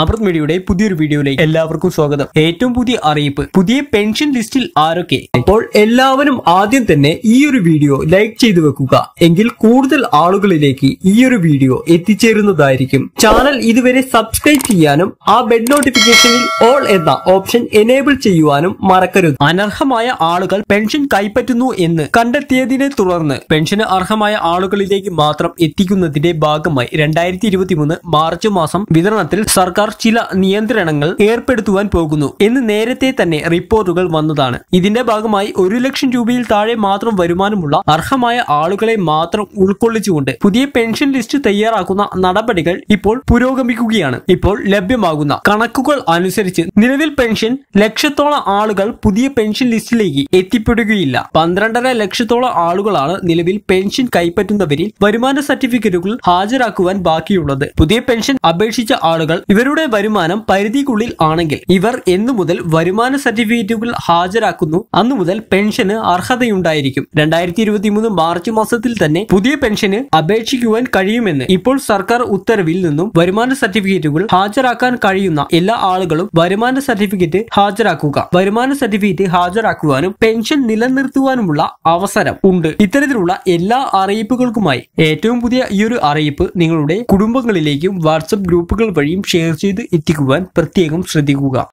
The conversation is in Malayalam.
അമൃത് മീഡിയയുടെ പുതിയൊരു വീഡിയോയിലേക്ക് എല്ലാവർക്കും സ്വാഗതം ഏറ്റവും പുതിയ അറിയിപ്പ് പുതിയ പെൻഷൻ ലിസ്റ്റിൽ ആരൊക്കെ അപ്പോൾ എല്ലാവരും ആദ്യം തന്നെ ഈ ഒരു വീഡിയോ ലൈക്ക് ചെയ്തു വെക്കുക എങ്കിൽ കൂടുതൽ ആളുകളിലേക്ക് ഈ ഒരു വീഡിയോ എത്തിച്ചേരുന്നതായിരിക്കും ചാനൽ ഇതുവരെ സബ്സ്ക്രൈബ് ചെയ്യാനും ആ ബെഡ് നോട്ടിഫിക്കേഷനിൽ ഓൾ എന്ന ഓപ്ഷൻ എനേബിൾ ചെയ്യുവാനും മറക്കരുത് അനർഹമായ ആളുകൾ പെൻഷൻ കൈപ്പറ്റുന്നു എന്ന് കണ്ടെത്തിയതിനെ തുടർന്ന് പെൻഷന് അർഹമായ ആളുകളിലേക്ക് മാത്രം എത്തിക്കുന്നതിന്റെ ഭാഗമായി രണ്ടായിരത്തി മാർച്ച് മാസം വിതരണത്തിൽ സർക്കാർ സർക്കാർ ചില നിയന്ത്രണങ്ങൾ ഏർപ്പെടുത്തുവാൻ പോകുന്നു എന്ന് നേരത്തെ തന്നെ റിപ്പോർട്ടുകൾ വന്നതാണ് ഇതിന്റെ ഭാഗമായി ഒരു ലക്ഷം രൂപയിൽ താഴെ മാത്രം വരുമാനമുള്ള അർഹമായ ആളുകളെ മാത്രം ഉൾക്കൊള്ളിച്ചുകൊണ്ട് പുതിയ പെൻഷൻ ലിസ്റ്റ് തയ്യാറാക്കുന്ന നടപടികൾ ഇപ്പോൾ പുരോഗമിക്കുകയാണ് ഇപ്പോൾ ലഭ്യമാകുന്ന കണക്കുകൾ അനുസരിച്ച് നിലവിൽ പെൻഷൻ ലക്ഷത്തോളം ആളുകൾ പുതിയ പെൻഷൻ ലിസ്റ്റിലേക്ക് എത്തിപ്പെടുകയില്ല പന്ത്രണ്ടര ലക്ഷത്തോളം ആളുകളാണ് നിലവിൽ പെൻഷൻ കൈപ്പറ്റുന്നവരിൽ വരുമാന സർട്ടിഫിക്കറ്റുകൾ ഹാജരാക്കുവാൻ ബാക്കിയുള്ളത് പുതിയ പെൻഷൻ അപേക്ഷിച്ച ആളുകൾ ഇവരുടെ ഇവരുടെ വരുമാനം പരിധിക്കുള്ളിൽ ആണെങ്കിൽ ഇവർ എന്നു മുതൽ വരുമാന സർട്ടിഫിക്കറ്റുകൾ ഹാജരാക്കുന്നു അന്നു മുതൽ പെൻഷന് അർഹതയുണ്ടായിരിക്കും രണ്ടായിരത്തി മൂന്ന് മാർച്ച് മാസത്തിൽ തന്നെ പുതിയ പെൻഷന് അപേക്ഷിക്കുവാൻ കഴിയുമെന്ന് ഇപ്പോൾ സർക്കാർ ഉത്തരവിൽ നിന്നും വരുമാന സർട്ടിഫിക്കറ്റുകൾ ഹാജരാക്കാൻ കഴിയുന്ന എല്ലാ ആളുകളും വരുമാന സർട്ടിഫിക്കറ്റ് ഹാജരാക്കുക വരുമാന സർട്ടിഫിക്കറ്റ് ഹാജരാക്കുവാനും പെൻഷൻ നിലനിർത്തുവാനുമുള്ള അവസരം ഉണ്ട് ഇത്തരത്തിലുള്ള എല്ലാ അറിയിപ്പുകൾക്കുമായി ഏറ്റവും പുതിയ ഈ ഒരു അറിയിപ്പ് നിങ്ങളുടെ കുടുംബങ്ങളിലേക്കും വാട്സപ്പ് ഗ്രൂപ്പുകൾ വഴിയും ഷെയർ ചെയ്ത് എത്തിക്കുവാൻ പ്രത്യേകം ശ്രദ്ധിക്കുക